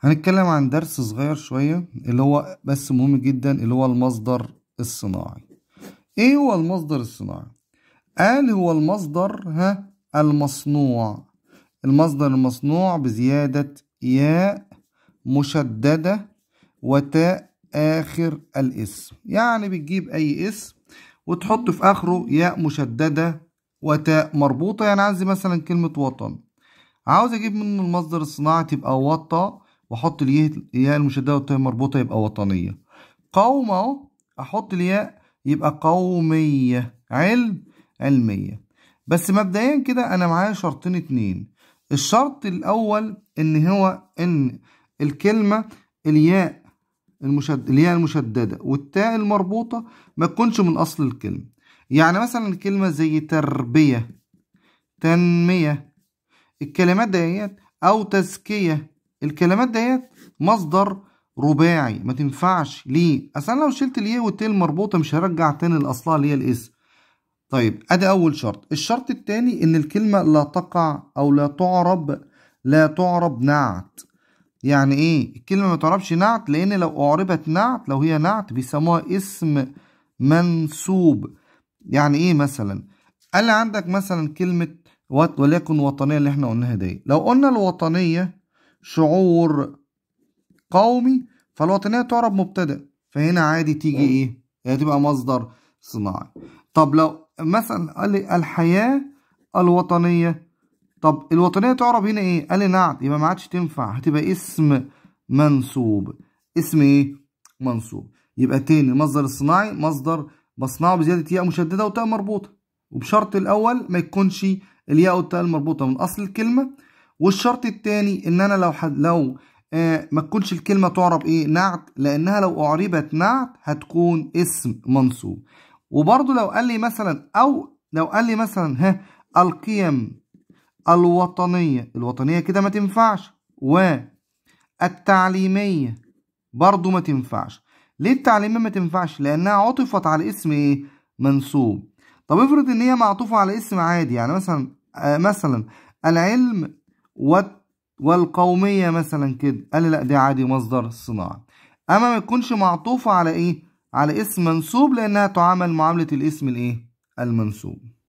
هنتكلم عن درس صغير شوية اللي هو بس مهم جدا اللي هو المصدر الصناعي ايه هو المصدر الصناعي قال هو المصدر ها المصنوع المصدر المصنوع بزيادة ياء مشددة وتاء آخر الاسم يعني بتجيب أي اسم وتحط في آخره ياء مشددة وتاء مربوطة يعني عايز مثلا كلمة وطن عاوز أجيب منه المصدر الصناعي تبقى وطن واحط الياء المشدده والتاء المربوطه يبقى وطنيه قوم اهو احط الياء يبقى قوميه علم علميه بس مبدئيا كده انا معايا شرطين اتنين الشرط الاول ان هو ان الكلمه الياء المشد الياء المشدده والتاء المربوطه ما تكونش من اصل الكلمه يعني مثلا كلمه زي تربيه تنميه الكلمات ديت او تزكيه الكلمات ديت مصدر رباعي ما تنفعش ليه اصل انا لو شلت الياء والتي المربوطه مش هرجع تاني لاصلها اللي هي الاسم طيب ادي اول شرط الشرط التاني ان الكلمه لا تقع او لا تعرب لا تعرب نعت يعني ايه الكلمه ما تعربش نعت لان لو اعربت نعت لو هي نعت بيسموها اسم منسوب يعني ايه مثلا قال عندك مثلا كلمه وليكن وطنيه اللي احنا قلناها دي لو قلنا الوطنيه شعور قومي فالوطنية تعرب مبتدأ فهنا عادي تيجي إيه؟ هتبقى مصدر صناعي طب لو مثلا قال لي الحياة الوطنية طب الوطنية تعرب هنا إيه؟ قال لي نعت يبقى ما عادش تنفع هتبقى اسم منسوب اسم إيه؟ منسوب يبقى تاني المصدر الصناعي مصدر بصنعه بزيادة ياء مشددة وتاء مربوطة وبشرط الأول ما يكونش الياء والتاء المربوطة من أصل الكلمة والشرط الثاني ان انا لو حد لو آه ما تكونش الكلمه تعرب ايه نعت لانها لو اعربت نعت هتكون اسم منصوب وبرضو لو قال لي مثلا او لو قال لي مثلا ها القيم الوطنيه الوطنيه كده ما تنفعش والتعليمية برضو ما تنفعش ليه التعليميه ما تنفعش لانها عطفت على اسم ايه منصوب طب افرض ان هي معطوفه على اسم عادي يعني مثلا آه مثلا العلم والقومية مثلا كده قال لي لا دي عادي مصدر الصناعة أما ما يكونش معطوفة على إيه؟ على اسم منسوب لأنها تعامل معاملة الاسم الإيه؟ المنسوب